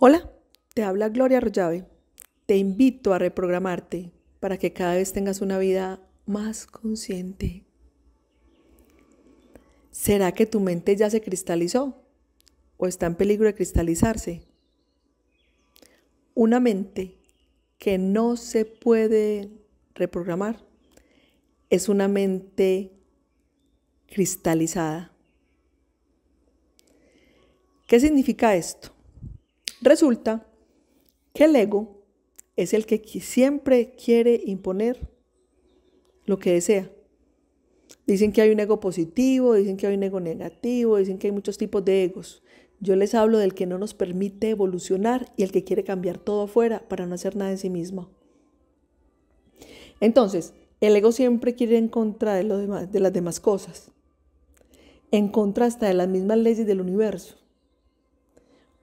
Hola, te habla Gloria Rollave. Te invito a reprogramarte para que cada vez tengas una vida más consciente. ¿Será que tu mente ya se cristalizó o está en peligro de cristalizarse? Una mente que no se puede reprogramar es una mente cristalizada. ¿Qué significa esto? Resulta que el ego es el que siempre quiere imponer lo que desea. Dicen que hay un ego positivo, dicen que hay un ego negativo, dicen que hay muchos tipos de egos. Yo les hablo del que no nos permite evolucionar y el que quiere cambiar todo afuera para no hacer nada en sí mismo. Entonces, el ego siempre quiere ir en contra de, demás, de las demás cosas, en contra hasta de las mismas leyes del universo.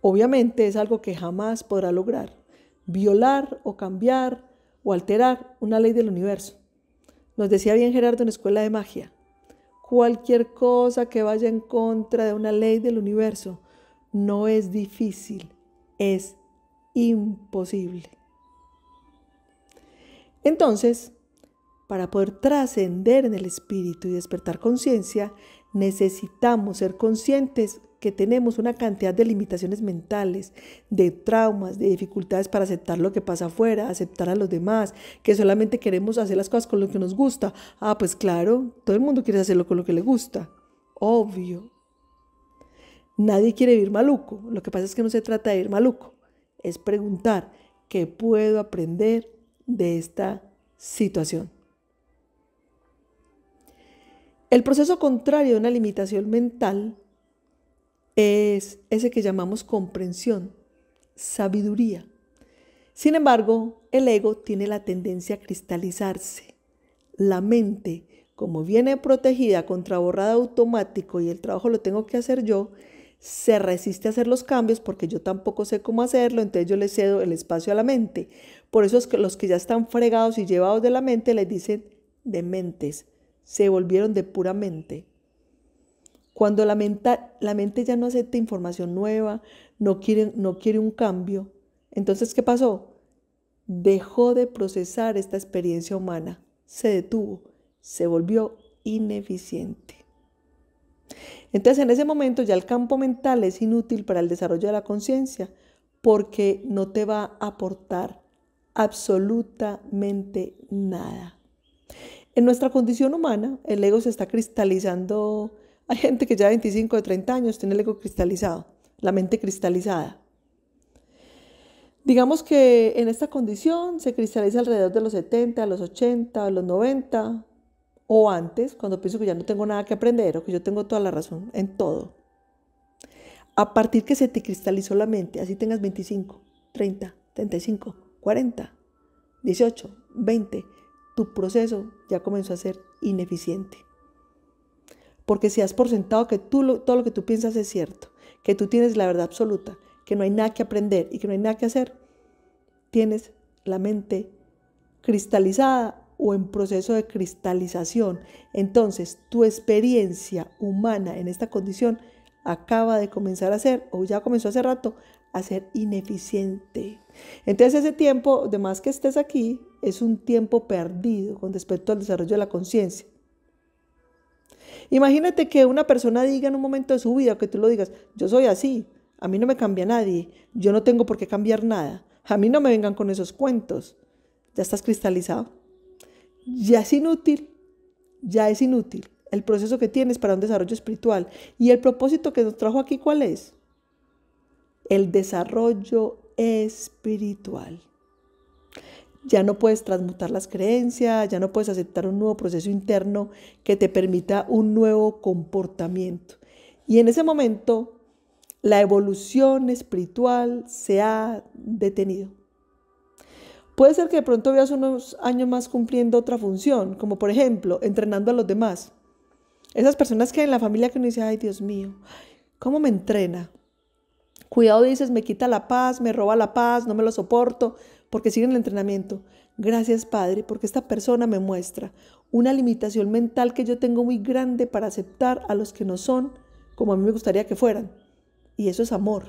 Obviamente es algo que jamás podrá lograr, violar o cambiar o alterar una ley del universo. Nos decía bien Gerardo en Escuela de Magia, cualquier cosa que vaya en contra de una ley del universo no es difícil, es imposible. Entonces, para poder trascender en el espíritu y despertar conciencia, necesitamos ser conscientes que tenemos una cantidad de limitaciones mentales, de traumas, de dificultades para aceptar lo que pasa afuera, aceptar a los demás, que solamente queremos hacer las cosas con lo que nos gusta. Ah, pues claro, todo el mundo quiere hacerlo con lo que le gusta. Obvio. Nadie quiere vivir maluco. Lo que pasa es que no se trata de ir maluco. Es preguntar qué puedo aprender de esta situación. El proceso contrario de una limitación mental es ese que llamamos comprensión, sabiduría. Sin embargo, el ego tiene la tendencia a cristalizarse. La mente, como viene protegida contra borrada automático y el trabajo lo tengo que hacer yo, se resiste a hacer los cambios porque yo tampoco sé cómo hacerlo, entonces yo le cedo el espacio a la mente. Por eso es que los que ya están fregados y llevados de la mente les dicen dementes, se volvieron de pura mente. Cuando la, la mente ya no acepta información nueva, no quiere, no quiere un cambio, entonces, ¿qué pasó? Dejó de procesar esta experiencia humana, se detuvo, se volvió ineficiente. Entonces, en ese momento ya el campo mental es inútil para el desarrollo de la conciencia porque no te va a aportar absolutamente nada. En nuestra condición humana, el ego se está cristalizando hay gente que ya 25 o 30 años tiene el ego cristalizado, la mente cristalizada. Digamos que en esta condición se cristaliza alrededor de los 70, a los 80, a los 90 o antes, cuando pienso que ya no tengo nada que aprender o que yo tengo toda la razón en todo. A partir que se te cristalizó la mente, así tengas 25, 30, 35, 40, 18, 20, tu proceso ya comenzó a ser ineficiente porque si has por sentado que todo lo que tú piensas es cierto, que tú tienes la verdad absoluta, que no hay nada que aprender y que no hay nada que hacer, tienes la mente cristalizada o en proceso de cristalización. Entonces, tu experiencia humana en esta condición acaba de comenzar a ser, o ya comenzó hace rato, a ser ineficiente. Entonces, ese tiempo, de más que estés aquí, es un tiempo perdido con respecto al desarrollo de la conciencia. Imagínate que una persona diga en un momento de su vida, que tú lo digas, yo soy así, a mí no me cambia nadie, yo no tengo por qué cambiar nada, a mí no me vengan con esos cuentos. Ya estás cristalizado. Ya es inútil, ya es inútil el proceso que tienes para un desarrollo espiritual. Y el propósito que nos trajo aquí, ¿cuál es? El desarrollo espiritual ya no puedes transmutar las creencias, ya no puedes aceptar un nuevo proceso interno que te permita un nuevo comportamiento. Y en ese momento, la evolución espiritual se ha detenido. Puede ser que de pronto veas unos años más cumpliendo otra función, como por ejemplo, entrenando a los demás. Esas personas que en la familia que uno dice, ay Dios mío, ¿cómo me entrena? Cuidado dices, me quita la paz, me roba la paz, no me lo soporto, porque siguen el entrenamiento. Gracias Padre, porque esta persona me muestra una limitación mental que yo tengo muy grande para aceptar a los que no son como a mí me gustaría que fueran. Y eso es amor.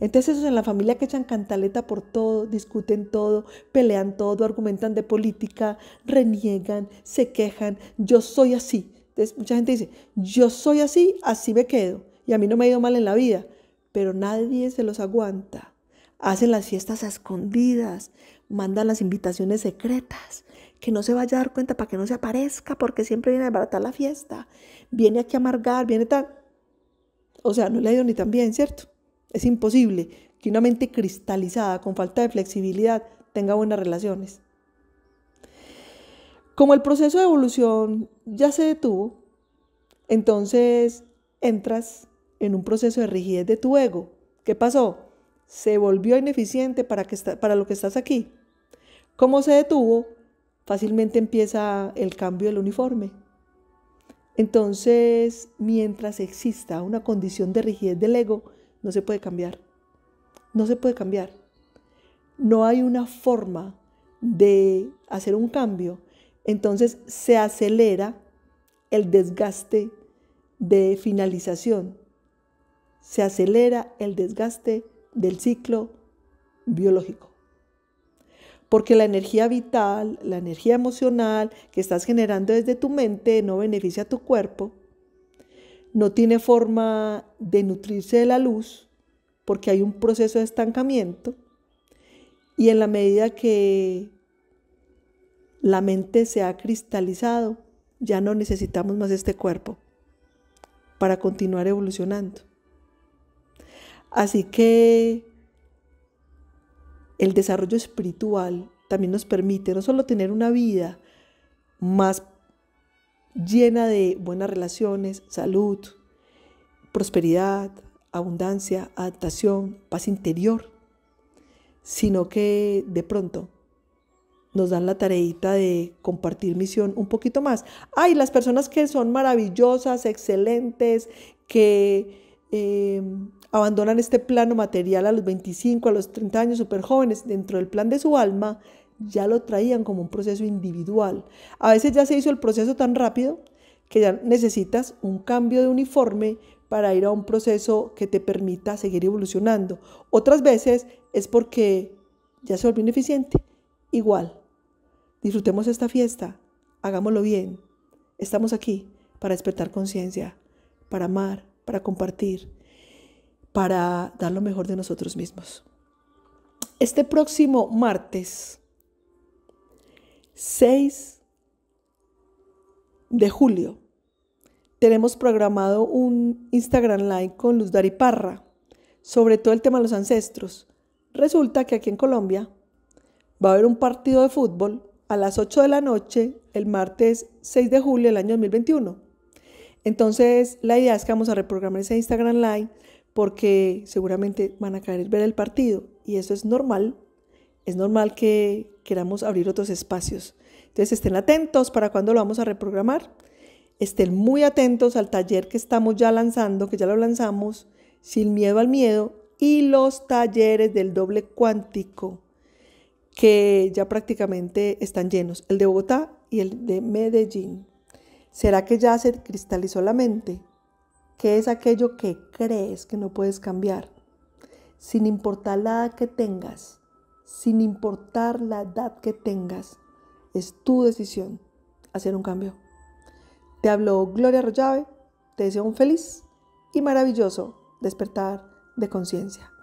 Entonces esos en la familia que echan cantaleta por todo, discuten todo, pelean todo, argumentan de política, reniegan, se quejan, yo soy así. Entonces mucha gente dice, yo soy así, así me quedo. Y a mí no me ha ido mal en la vida pero nadie se los aguanta. Hacen las fiestas escondidas, mandan las invitaciones secretas, que no se vaya a dar cuenta para que no se aparezca, porque siempre viene a desbaratar la fiesta, viene aquí a amargar, viene tan... O sea, no le ha ido ni tan bien, ¿cierto? Es imposible que una mente cristalizada, con falta de flexibilidad, tenga buenas relaciones. Como el proceso de evolución ya se detuvo, entonces entras en un proceso de rigidez de tu ego. ¿Qué pasó? Se volvió ineficiente para, que para lo que estás aquí. ¿Cómo se detuvo? Fácilmente empieza el cambio del uniforme. Entonces, mientras exista una condición de rigidez del ego, no se puede cambiar. No se puede cambiar. No hay una forma de hacer un cambio. Entonces se acelera el desgaste de finalización se acelera el desgaste del ciclo biológico. Porque la energía vital, la energía emocional que estás generando desde tu mente no beneficia a tu cuerpo, no tiene forma de nutrirse de la luz porque hay un proceso de estancamiento y en la medida que la mente se ha cristalizado, ya no necesitamos más este cuerpo para continuar evolucionando. Así que el desarrollo espiritual también nos permite no solo tener una vida más llena de buenas relaciones, salud, prosperidad, abundancia, adaptación, paz interior, sino que de pronto nos dan la tareita de compartir misión un poquito más. Hay las personas que son maravillosas, excelentes, que eh, abandonan este plano material a los 25, a los 30 años, súper jóvenes, dentro del plan de su alma, ya lo traían como un proceso individual. A veces ya se hizo el proceso tan rápido que ya necesitas un cambio de uniforme para ir a un proceso que te permita seguir evolucionando. Otras veces es porque ya se volvió ineficiente. Igual, disfrutemos esta fiesta, hagámoslo bien. Estamos aquí para despertar conciencia, para amar, para compartir para dar lo mejor de nosotros mismos. Este próximo martes 6 de julio tenemos programado un Instagram Live con Luz Dariparra sobre todo el tema de los ancestros. Resulta que aquí en Colombia va a haber un partido de fútbol a las 8 de la noche el martes 6 de julio del año 2021. Entonces, la idea es que vamos a reprogramar ese Instagram Live porque seguramente van a querer ver el partido y eso es normal. Es normal que queramos abrir otros espacios. Entonces estén atentos para cuando lo vamos a reprogramar. Estén muy atentos al taller que estamos ya lanzando, que ya lo lanzamos, sin miedo al miedo, y los talleres del doble cuántico, que ya prácticamente están llenos, el de Bogotá y el de Medellín. ¿Será que ya se cristalizó la mente? ¿Qué es aquello que crees que no puedes cambiar? Sin importar la edad que tengas, sin importar la edad que tengas, es tu decisión hacer un cambio. Te habló Gloria Rollave, te deseo un feliz y maravilloso despertar de conciencia.